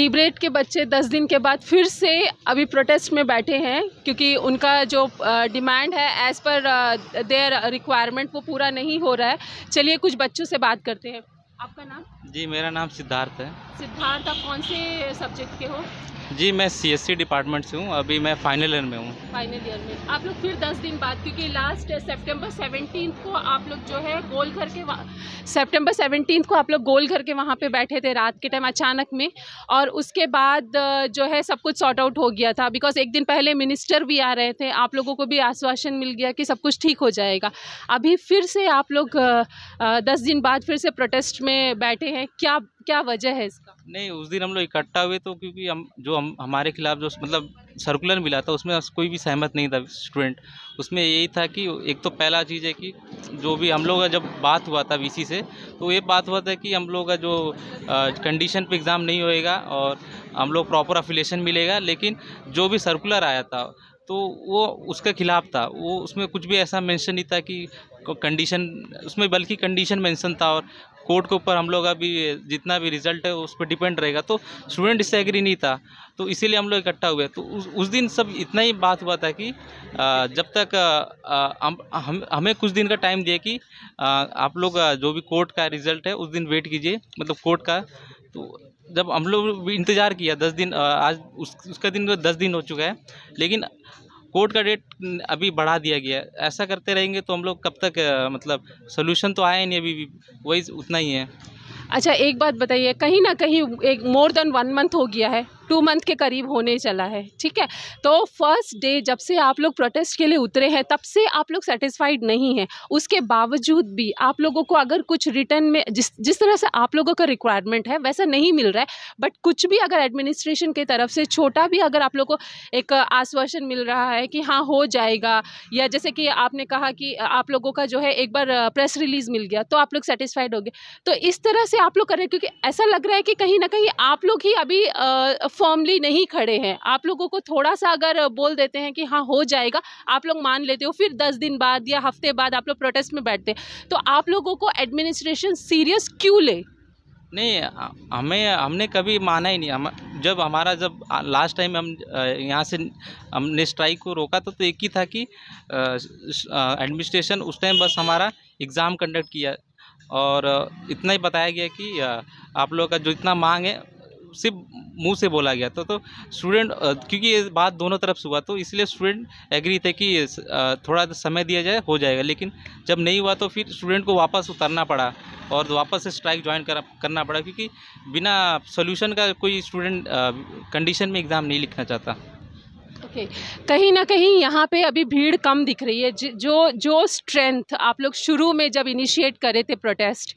डिब्रेट के बच्चे दस दिन के बाद फिर से अभी प्रोटेस्ट में बैठे हैं क्योंकि उनका जो डिमांड है एज़ पर देयर रिक्वायरमेंट वो पूरा नहीं हो रहा है चलिए कुछ बच्चों से बात करते हैं आपका नाम जी मेरा नाम सिद्धार्थ है सिद्धार्थ आप कौन से सब्जेक्ट के हो जी मैं सीएससी डिपार्टमेंट से हूँ अभी मैं फाइनल ईयर में हूँ फाइनल ईयर में आप लोग फिर दस दिन बाद क्योंकि लास्ट सेप्टेम्बर सेवनटीन को आप लोग जो है गोल घर के सेप्टेम्बर सेवनटीन को आप लोग गोल घर के वहाँ पे बैठे थे रात के टाइम अचानक में और उसके बाद जो है सब कुछ सॉर्ट आउट हो गया था बिकॉज एक दिन पहले मिनिस्टर भी आ रहे थे आप लोगों को भी आश्वासन मिल गया कि सब कुछ ठीक हो जाएगा अभी फिर से आप लोग दस दिन बाद फिर से प्रोटेस्ट में बैठे हैं क्या क्या वजह है इसका नहीं उस दिन हम लोग इकट्ठा हुए तो क्योंकि हम जो हम हमारे खिलाफ जो मतलब सर्कुलर मिला था उसमें कोई भी सहमत नहीं था स्टूडेंट उसमें यही था कि एक तो पहला चीज़ है कि जो भी हम लोग का जब बात हुआ था वीसी से तो ये बात हुआ था कि हम लोग का जो कंडीशन पे एग्ज़ाम नहीं होएगा और हम लोग प्रॉपर अफिलेशन मिलेगा लेकिन जो भी सर्कुलर आया था तो वो उसके खिलाफ था वो उसमें कुछ भी ऐसा मेंशन नहीं था कि कंडीशन उसमें बल्कि कंडीशन मेंशन था और कोर्ट के ऊपर हम लोग अभी जितना भी रिजल्ट है उस पर डिपेंड रहेगा तो स्टूडेंट इससे एग्री नहीं था तो इसीलिए हम लोग इकट्ठा हुए तो उस, उस दिन सब इतना ही बात हुआ था कि आ, जब तक आ, हम, हम हमें कुछ दिन का टाइम दिया कि आ, आप लोग जो भी कोर्ट का रिजल्ट है उस दिन वेट कीजिए मतलब कोर्ट का तो जब हम लोग इंतज़ार किया दस दिन आज उस, उसका दिन दस दिन हो चुका है लेकिन कोर्ट का डेट अभी बढ़ा दिया गया ऐसा करते रहेंगे तो हम लोग कब तक मतलब सोल्यूशन तो आया नहीं अभी भी वही उतना ही है अच्छा एक बात बताइए कहीं ना कहीं एक मोर देन वन मंथ हो गया है टू मंथ के करीब होने चला है ठीक है तो फर्स्ट डे जब से आप लोग प्रोटेस्ट के लिए उतरे हैं तब से आप लोग सेटिस्फाइड नहीं हैं उसके बावजूद भी आप लोगों को अगर कुछ रिटर्न में जिस जिस तरह से आप लोगों का रिक्वायरमेंट है वैसा नहीं मिल रहा है बट कुछ भी अगर एडमिनिस्ट्रेशन की तरफ से छोटा भी अगर आप लोग को एक आश्वासन मिल रहा है कि हाँ हो जाएगा या जैसे कि आपने कहा कि आप लोगों का जो है एक बार प्रेस रिलीज़ मिल गया तो आप लोग सेटिस्फाइड हो गए तो इस तरह से आप लोग कर रहे हैं क्योंकि ऐसा लग रहा है कि कहीं ना कहीं आप लोग ही अभी फॉर्मली नहीं खड़े हैं आप लोगों को थोड़ा सा अगर बोल देते हैं कि हाँ हो जाएगा आप लोग मान लेते हो फिर दस दिन बाद या हफ्ते बाद आप लोग प्रोटेस्ट में बैठते तो आप लोगों को एडमिनिस्ट्रेशन सीरियस क्यों ले नहीं हमें हमने कभी माना ही नहीं हम जब हमारा जब लास्ट टाइम हम यहाँ से हमने स्ट्राइक को रोका था तो, तो एक ही था कि एडमिनिस्ट्रेशन उस टाइम बस हमारा एग्ज़ाम कंडक्ट किया और इतना ही बताया गया कि आप लोगों का जो इतना मांग है सिर्फ मुंह से बोला गया था तो स्टूडेंट क्योंकि ये बात दोनों तरफ से हुआ तो इसलिए स्टूडेंट एग्री थे कि थोड़ा समय दिया जाए हो जाएगा लेकिन जब नहीं हुआ तो फिर स्टूडेंट को वापस उतरना पड़ा और वापस से स्ट्राइक ज्वाइन कर, करना पड़ा क्योंकि बिना सोल्यूशन का कोई स्टूडेंट कंडीशन में एग्ज़ाम नहीं लिखना चाहता ओके okay. कहीं ना कहीं यहाँ पे अभी भीड़ कम दिख रही है जो जो स्ट्रेंथ आप लोग शुरू में जब इनिशिएट करे थे प्रोटेस्ट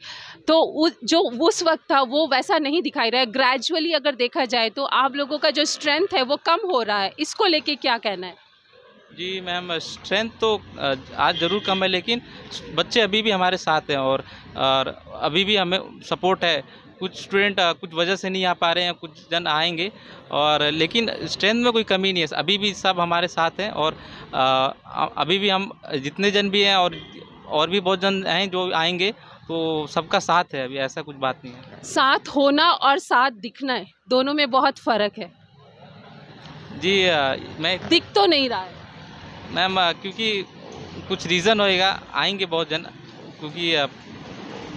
तो उ, जो उस वक्त था वो वैसा नहीं दिखाई रहा है ग्रेजुअली अगर देखा जाए तो आप लोगों का जो स्ट्रेंथ है वो कम हो रहा है इसको लेके क्या कहना है जी मैम स्ट्रेंथ तो आज ज़रूर कम है लेकिन बच्चे अभी भी हमारे साथ हैं और, और अभी भी हमें सपोर्ट है कुछ स्टूडेंट कुछ वजह से नहीं आ पा रहे हैं कुछ जन आएंगे और लेकिन स्ट्रेंथ में कोई कमी नहीं है अभी भी सब हमारे साथ हैं और अभी भी हम जितने जन भी हैं और और भी बहुत जन हैं जो आएंगे तो सबका साथ है अभी ऐसा कुछ बात नहीं है साथ होना और साथ दिखना है दोनों में बहुत फ़र्क है जी मैं दिख तो नहीं रहा है मैम क्योंकि कुछ रीज़न होएगा आएंगे बहुत जन क्योंकि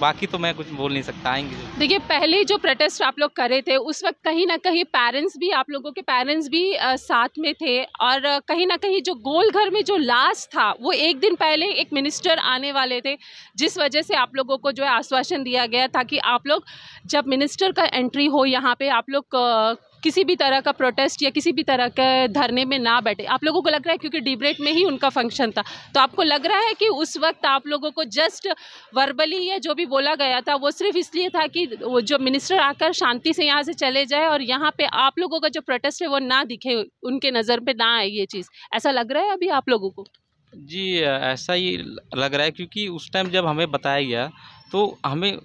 बाकी तो मैं कुछ बोल नहीं सकता आएंगे देखिए पहले जो प्रोटेस्ट आप लोग करे थे उस वक्त कहीं ना कहीं पेरेंट्स भी आप लोगों के पेरेंट्स भी आ, साथ में थे और कहीं ना कहीं जो गोल घर में जो लास्ट था वो एक दिन पहले एक मिनिस्टर आने वाले थे जिस वजह से आप लोगों को जो है आश्वासन दिया गया ताकि आप लोग जब मिनिस्टर का एंट्री हो यहाँ पर आप लोग किसी भी तरह का प्रोटेस्ट या किसी भी तरह के धरने में ना बैठे आप लोगों को लग रहा है क्योंकि डिबेट में ही उनका फंक्शन था तो आपको लग रहा है कि उस वक्त आप लोगों को जस्ट वर्बली या जो भी बोला गया था वो सिर्फ इसलिए था कि वो जो मिनिस्टर आकर शांति से यहाँ से चले जाए और यहाँ पे आप लोगों का जो प्रोटेस्ट है वो ना दिखे उनके नज़र पर ना आए ये चीज़ ऐसा लग रहा है अभी आप लोगों को जी ऐसा ही लग रहा है क्योंकि उस टाइम जब हमें बताया गया तो हमें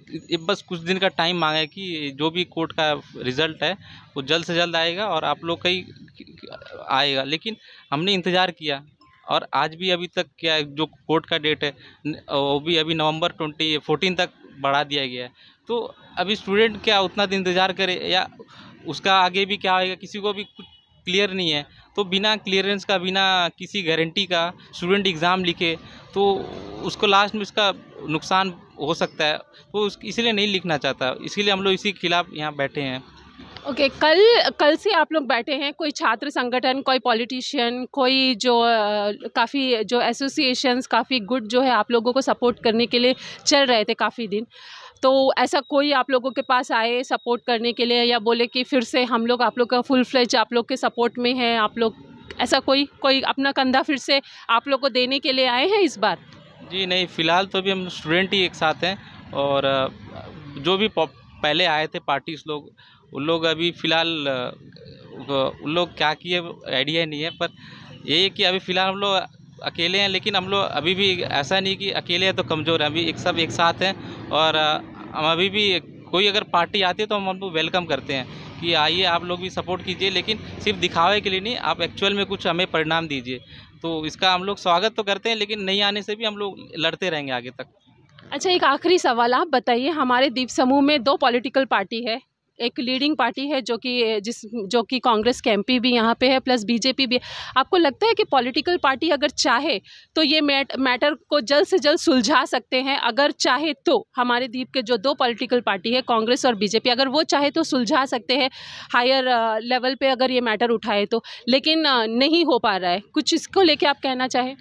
बस कुछ दिन का टाइम मांगा कि जो भी कोर्ट का रिज़ल्ट है वो जल्द से जल्द आएगा और आप लोग कहीं आएगा लेकिन हमने इंतज़ार किया और आज भी अभी तक क्या जो कोर्ट का डेट है वो भी अभी नवंबर ट्वेंटी फोर्टीन तक बढ़ा दिया गया है तो अभी स्टूडेंट क्या उतना दिन इंतज़ार करे या उसका आगे भी क्या आएगा किसी को भी कुछ क्लियर नहीं है तो बिना क्लियरेंस का बिना किसी गारंटी का स्टूडेंट एग्ज़ाम लिखे तो उसको लास्ट में उसका नुकसान हो सकता है तो इसलिए नहीं लिखना चाहता इसीलिए हम लोग इसी के खिलाफ यहाँ बैठे हैं ओके okay, कल कल से आप लोग बैठे हैं कोई छात्र संगठन कोई पॉलिटिशियन कोई जो काफ़ी जो एसोसिएशंस काफ़ी गुड जो है आप लोगों को सपोर्ट करने के लिए चल रहे थे काफ़ी दिन तो ऐसा कोई आप लोगों के पास आए सपोर्ट करने के लिए या बोले कि फिर से हम लोग आप लोग का फुल फ्लेज आप लोग के सपोर्ट में है आप लोग ऐसा कोई कोई अपना कंधा फिर से आप लोग को देने के लिए आए हैं इस बार जी नहीं फ़िलहाल तो अभी हम स्टूडेंट ही एक साथ हैं और जो भी पहले आए थे पार्टी लोग उन लोग अभी फ़िलहाल उन लोग क्या किए आइडिया नहीं है पर यही है कि अभी फ़िलहाल हम लोग अकेले हैं लेकिन हम लोग अभी भी ऐसा नहीं कि अकेले हैं तो कमज़ोर हैं अभी एक सब एक साथ हैं और हम अभी भी कोई अगर पार्टी आती है तो हम उनको वेलकम करते हैं कि आइए आप लोग भी सपोर्ट कीजिए लेकिन सिर्फ दिखावे के लिए नहीं आप एक्चुअल में कुछ हमें परिणाम दीजिए तो इसका हम लोग स्वागत तो करते हैं लेकिन नहीं आने से भी हम लोग लड़ते रहेंगे आगे तक अच्छा एक आखिरी सवाल आप बताइए हमारे द्वीप समूह में दो पॉलिटिकल पार्टी है एक लीडिंग पार्टी है जो कि जिस जो कि कांग्रेस के भी यहाँ पे है प्लस बीजेपी भी आपको लगता है कि पॉलिटिकल पार्टी अगर चाहे तो ये मैट, मैटर को जल्द से जल्द सुलझा सकते हैं अगर चाहे तो हमारे द्वीप के जो दो पॉलिटिकल पार्टी है कांग्रेस और बीजेपी अगर वो चाहे तो सुलझा सकते हैं हायर लेवल पर अगर ये मैटर उठाए तो लेकिन uh, नहीं हो पा रहा है कुछ इसको लेके आप कहना चाहें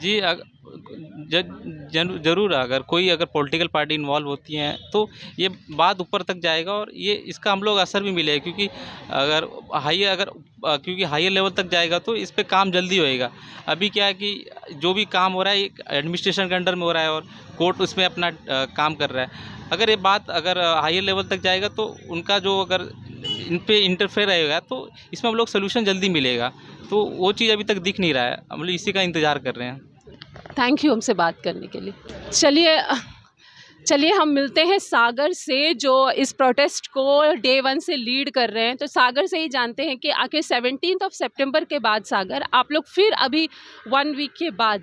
जी अगर जन, जरूर अगर कोई अगर पॉलिटिकल पार्टी इन्वॉल्व होती हैं तो ये बात ऊपर तक जाएगा और ये इसका हम लोग असर भी मिलेगा क्योंकि अगर हाई अगर क्योंकि हाईर लेवल तक जाएगा तो इस पर काम जल्दी होएगा अभी क्या है कि जो भी काम हो रहा है एडमिनिस्ट्रेशन के अंडर में हो रहा है और कोर्ट उसमें अपना काम कर रहा है अगर ये बात अगर हाइयर लेवल तक जाएगा तो उनका जो अगर इन पर इंटरफेयर रहेगा तो इसमें हम लोग सोल्यूशन जल्दी मिलेगा तो वो चीज़ अभी तक दिख नहीं रहा है हम मतलब लोग इसी का इंतज़ार कर रहे हैं थैंक यू हमसे बात करने के लिए चलिए चलिए हम मिलते हैं सागर से जो इस प्रोटेस्ट को डे वन से लीड कर रहे हैं तो सागर से ही जानते हैं कि आखिर सेवनटीन ऑफ सेप्टेम्बर के बाद सागर आप लोग फिर अभी वन वीक के बाद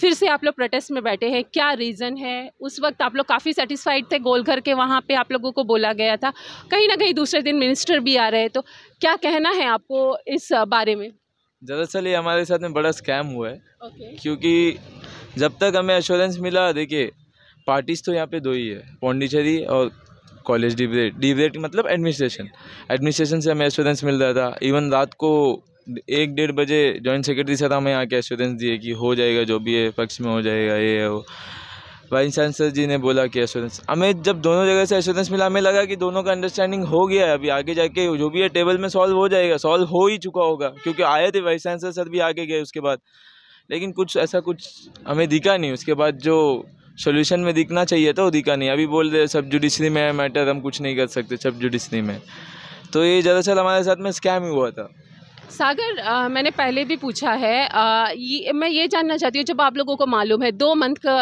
फिर से आप लोग प्रोटेस्ट में बैठे हैं क्या रीज़न है उस वक्त आप लोग काफ़ी सेटिस्फाइड थे गोलघर के वहाँ पे आप लोगों को बोला गया था कहीं ना कहीं दूसरे दिन मिनिस्टर भी आ रहे हैं तो क्या कहना है आपको इस बारे में दरअसल ये हमारे साथ में बड़ा स्कैम हुआ है okay. क्योंकि जब तक हमें एश्योरेंस मिला देखिए पार्टीज़ तो यहाँ पे दो ही है पौंडीचेरी और कॉलेज डिबरेट डिबरेट मतलब एडमिनिस्ट्रेशन एडमिनिस्ट्रेशन से हमें एश्योरेंस मिल रहा था इवन रात को एक डेढ़ बजे जॉइंट सेक्रेटरी से था हमें यहाँ के एश्योरेंस दिए कि हो जाएगा जो भी है पक्ष में हो जाएगा ये है वो वाइन चांसलर जी ने बोला कि एश्योरेंस हमें जब दोनों जगह से एश्योरेंस मिला हमें लगा कि दोनों का अंडरस्टैंडिंग हो गया है अभी आगे जाके जो भी है टेबल में सॉल्व हो जाएगा सॉल्व हो ही चुका होगा क्योंकि आए थे वाइस चांसलर सर भी आगे गए उसके बाद लेकिन कुछ ऐसा कुछ हमें दिखा नहीं उसके बाद जो सोल्यूशन में दिखना चाहिए था वो दिखा नहीं अभी बोल रहे सब जुडिशरी में मैटर हम कुछ नहीं कर सकते सब जुडिशरी में तो ये दरअसल हमारे साथ में स्कैम ही हुआ था सागर आ, मैंने पहले भी पूछा है आ, ये, मैं ये जानना चाहती हूँ जब आप लोगों को मालूम है दो मंथ का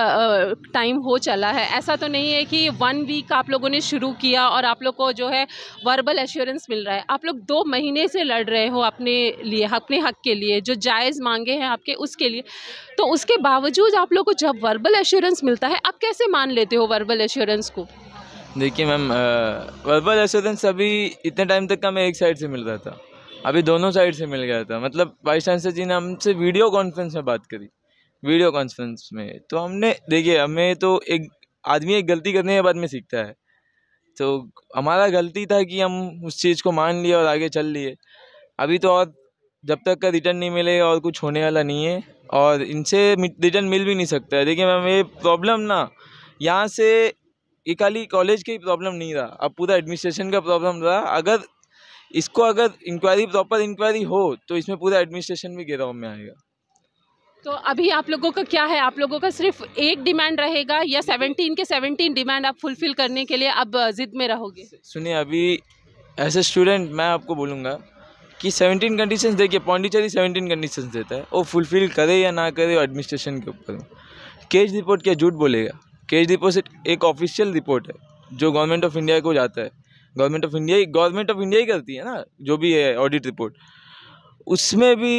टाइम हो चला है ऐसा तो नहीं है कि वन वीक आप लोगों ने शुरू किया और आप लोग को जो है वर्बल एश्योरेंस मिल रहा है आप लोग दो महीने से लड़ रहे हो अपने लिए अपने हक के लिए जो जायज़ मांगे हैं आपके उसके लिए तो उसके बावजूद आप लोग को जब वर्बल एश्योरेंस मिलता है आप कैसे मान लेते हो वर्बल एश्योरेंस को देखिए मैम वर्बल एश्योरेंस अभी इतने टाइम तक का मैं एक साइड से मिल रहा था अभी दोनों साइड से मिल गया था मतलब वाइस चांसलर जी ने हमसे वीडियो कॉन्फ्रेंस में बात करी वीडियो कॉन्फ्रेंस में तो हमने देखिए हमें तो एक आदमी एक गलती करने के बाद में सीखता है तो हमारा गलती था कि हम उस चीज़ को मान लिए और आगे चल लिए अभी तो और जब तक का रिटर्न नहीं मिलेगा और कुछ होने वाला नहीं है और इनसे रिटर्न मिल भी नहीं सकता है देखिए मैम ये प्रॉब्लम ना यहाँ से ये खाली कॉलेज की प्रॉब्लम नहीं रहा अब पूरा एडमिनिस्ट्रेशन का प्रॉब्लम रहा अगर इसको अगर इंक्वायरी प्रॉपर इंक्वायरी हो तो इसमें पूरा एडमिनिस्ट्रेशन भी गिराव में आएगा तो अभी आप लोगों का क्या है आप लोगों का सिर्फ एक डिमांड रहेगा या सेवनटीन के सेवनटीन डिमांड आप फुलफिल करने के लिए अब जिद में रहोगे सुनिए अभी एज ए स्टूडेंट मैं आपको बोलूँगा कि सेवनटीन कंडीशंस देखिए पॉन्डिचरी सेवनटीन कंडीशंस देता है वो फुलफिल करे या ना करे एडमिनिस्ट्रेशन के ऊपर केज रिपोर्ट क्या झूठ बोलेगा केज रिपोर्ट एक ऑफिशियल रिपोर्ट है जो गवर्नमेंट ऑफ इंडिया को जाता है गवर्नमेंट ऑफ इंडिया ही गवर्नमेंट ऑफ इंडिया ही करती है ना जो भी है ऑडिट रिपोर्ट उसमें भी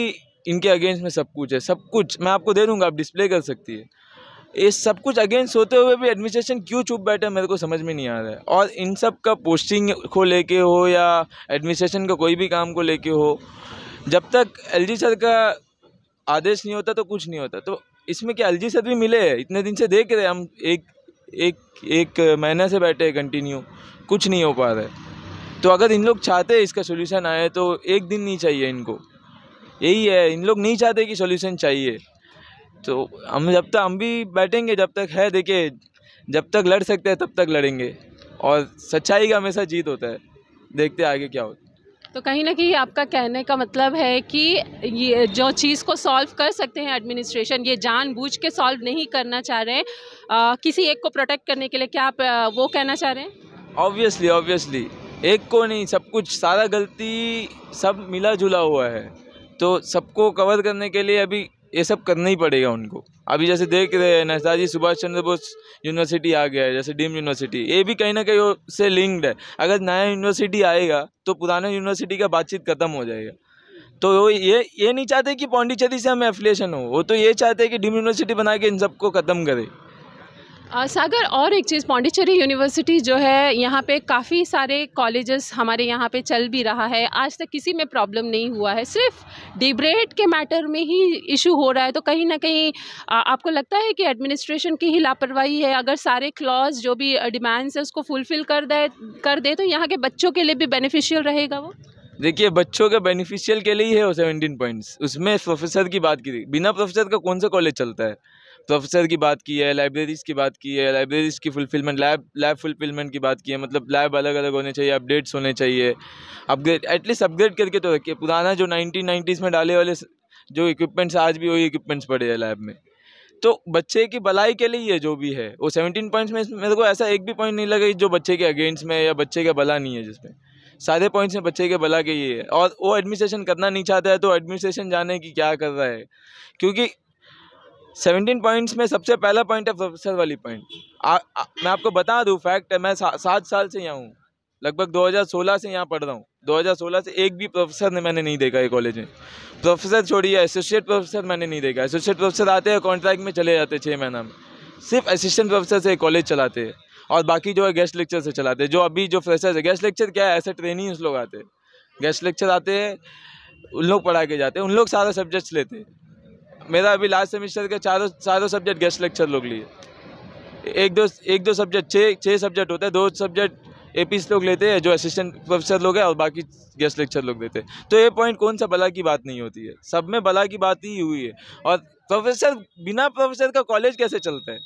इनके अगेंस्ट में सब कुछ है सब कुछ मैं आपको दे दूंगा आप डिस्प्ले कर सकती है ये सब कुछ अगेंस्ट होते हुए भी एडमिनिस्ट्रेशन क्यों चुप बैठा मेरे को समझ में नहीं आ रहा है और इन सब का पोस्टिंग को लेके हो या एडमिनिस्ट्रेशन का कोई भी काम को लेके हो जब तक एल सर का आदेश नहीं होता तो कुछ नहीं होता तो इसमें क्या एल सर भी मिले हैं इतने दिन से देख रहे हैं हम एक एक एक महीने से बैठे हैं कंटिन्यू कुछ नहीं हो पा रहा है तो अगर इन लोग चाहते हैं इसका सोल्यूशन आए तो एक दिन नहीं चाहिए इनको यही है इन लोग नहीं चाहते कि सोल्यूशन चाहिए तो हम जब तक हम भी बैठेंगे जब तक है देखिए जब तक लड़ सकते हैं तब तक लड़ेंगे और सच्चाई का हमेशा जीत होता है देखते आगे क्या होता है तो कहीं ना कहीं आपका कहने का मतलब है कि ये जो चीज़ को सॉल्व कर सकते हैं एडमिनिस्ट्रेशन ये जानबूझ के सॉल्व नहीं करना चाह रहे आ, किसी एक को प्रोटेक्ट करने के लिए क्या आप वो कहना चाह रहे हैं ऑब्वियसली ऑब्वियसली एक को नहीं सब कुछ सारा गलती सब मिला जुला हुआ है तो सबको कवर करने के लिए अभी ये सब करना ही पड़ेगा उनको अभी जैसे देख रहे हैं नेताजी सुभाष चंद्र बोस यूनिवर्सिटी आ गया है जैसे डीम यूनिवर्सिटी ये भी कहीं ना कहीं से लिंक्ड है अगर नया यूनिवर्सिटी आएगा तो पुराना यूनिवर्सिटी का बातचीत खत्म हो जाएगा तो वो ये ये नहीं चाहते कि पौंडीचेरी से हमें एफिलिएशन हो वो तो ये चाहते हैं कि डीम यूनिवर्सिटी बना के इन सबको ख़त्म करे सागर और एक चीज़ पौंडीचेरी यूनिवर्सिटी जो है यहाँ पे काफ़ी सारे कॉलेजेस हमारे यहाँ पे चल भी रहा है आज तक किसी में प्रॉब्लम नहीं हुआ है सिर्फ डिब्रेट के मैटर में ही इशू हो रहा है तो कहीं ना कहीं आपको लगता है कि एडमिनिस्ट्रेशन की ही लापरवाही है अगर सारे क्लॉज जो भी डिमांड्स है उसको फुलफ़िल कर दे कर दे तो यहाँ के बच्चों के लिए भी बेनिफिशियल रहेगा वो देखिए बच्चों के बेनिफिशियल के लिए ही है वो सेवेंटीन पॉइंट्स उसमें प्रोफेसर की बात की बिना प्रोफेसर का कौन सा कॉलेज चलता है प्रोफेसर तो की बात की है लाइब्रेरीज़ की बात की है लाइब्रेरीज़ की फुलफिलमेंट लैब लैब फुलफिलमेंट की बात की है मतलब लैब अलग अलग होने चाहिए अपडेट्स होने चाहिए अपग्रेड एटलीस्ट अपग्रेड करके तो रखिए पुराना जो नाइनटीन नाइन्टीज़ में डाले वाले जो इक्विपमेंट्स आज भी वही इक्विपमेंट्स पड़े हैं लैब में तो बच्चे की भलाई के लिए जो भी है वो सेवनटीन पॉइंट्स में मेरे को ऐसा एक भी पॉइंट नहीं लगा जो बच्चे के अगेंस्ट में या बच्चे का भला नहीं है जिसमें सारे पॉइंट्स में बच्चे के भला के ही है और वो एडमिनिस्ट्रेशन करना नहीं चाहता है तो एडमिनिस्ट्रेशन जाने की क्या कर रहा है क्योंकि सेवनटीन पॉइंट्स में सबसे पहला पॉइंट है प्रोफेसर वाली पॉइंट मैं आपको बता दूँ फैक्ट है मैं सा, सात साल से यहाँ हूँ लगभग 2016 से यहाँ पढ़ रहा हूँ 2016 से एक भी प्रोफेसर ने मैंने नहीं देखा है कॉलेज में प्रोफेसर छोड़िए एसोसिएट प्रोफेसर मैंने नहीं देखा एसोसिएट प्रोफेसर आते हैं कॉन्ट्रैक्ट में चले जाते छः महीना में सिर्फ असिस्टेंट प्रोफेसर से कॉलेज चलाते हैं और बाकी जो है गेस्ट लेक्चर से चलाते हैं जो अभी जो फ्रेशर्स है गेस्ट लेक्चर क्या है ऐसे ट्रेनिंग लोग आते हैं गेस्ट लेक्चर आते हैं उन लोग पढ़ा के जाते हैं उन लोग सारा सब्जेक्ट्स लेते हैं मेरा अभी लास्ट सेमेस्टर के चारों चारों सब्जेक्ट गेस्ट लेक्चर लोग लिए एक दो एक दो सब्जेक्ट छः छः सब्जेक्ट होते हैं दो सब्जेक्ट ए लोग लेते हैं जो असिस्टेंट प्रोफेसर लोग हैं और बाकी गेस्ट लेक्चर लोग लेते हैं तो ये पॉइंट कौन सा भला की बात नहीं होती है सब में भला की बात ही हुई है और प्रोफेसर बिना प्रोफेसर का कॉलेज कैसे चलता है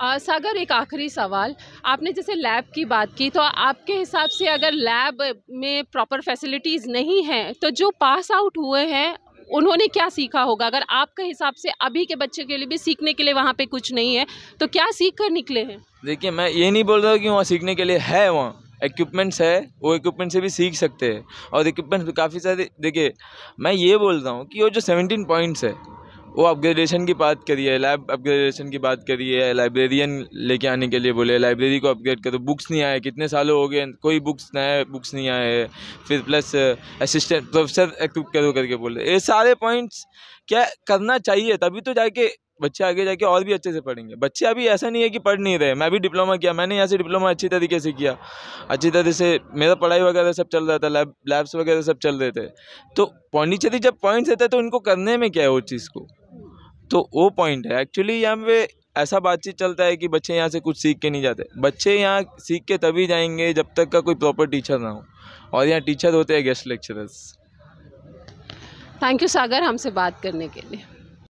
आ, सागर एक आखिरी सवाल आपने जैसे लैब की बात की तो आपके हिसाब से अगर लैब में प्रॉपर फैसिलिटीज़ नहीं हैं तो जो पास आउट हुए हैं उन्होंने क्या सीखा होगा अगर आपके हिसाब से अभी के बच्चे के लिए भी सीखने के लिए वहाँ पे कुछ नहीं है तो क्या सीख कर निकले हैं देखिए मैं ये नहीं बोल रहा कि वहाँ सीखने के लिए है वहाँ इक्विपमेंट्स है वो इक्विपमेंट से भी सीख सकते हैं और इक्विपमेंट्स काफ़ी सारे देखिए मैं ये बोल रहा हूँ कि वो जो सेवनटीन पॉइंट्स है वो अपग्रेडेशन की बात करिए लैब अपग्रेडेशन की बात करिए लाइब्रेरियन लेके आने के लिए बोले लाइब्रेरी को अपग्रेड करो बुक्स नहीं आए कितने सालों हो गए कोई बुक्स नए बुक्स नहीं आए फिर प्लस असिस्टेंट प्रोफेसर एक्टिव करो करके बोले ये सारे पॉइंट्स क्या करना चाहिए तभी तो जाके बच्चे आगे जाके और भी अच्छे से पढ़ेंगे बच्चे अभी ऐसा नहीं है कि पढ़ नहीं रहे मैं भी डिप्लोमा किया मैंने यहाँ से डिप्लोमा अच्छी तरीके से किया अच्छी तरह से मेरा पढ़ाई वगैरह सब चल रहा था लैब लैब्स वगैरह सब चल रहे थे तो पौंडीचेरी जब पॉइंट्स देते तो उनको करने में क्या है वो चीज़ को तो वो पॉइंट है एक्चुअली यहाँ पे ऐसा बातचीत चलता है कि बच्चे यहाँ से कुछ सीख के नहीं जाते बच्चे यहाँ सीख के तभी जाएंगे जब तक का कोई प्रॉपर टीचर ना हो और यहाँ टीचर होते हैं guest lecturers thank you Sagar हमसे बात करने के लिए